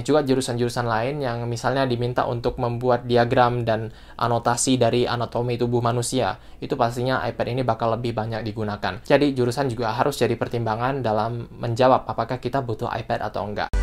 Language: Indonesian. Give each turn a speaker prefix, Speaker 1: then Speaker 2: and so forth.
Speaker 1: juga jurusan-jurusan lain yang misalnya diminta untuk membuat diagram dan anotasi dari anatomi tubuh manusia, itu pastinya iPad ini bakal lebih banyak digunakan. Jadi jurusan juga harus jadi pertimbangan dalam menjawab apakah kita butuh iPad atau enggak.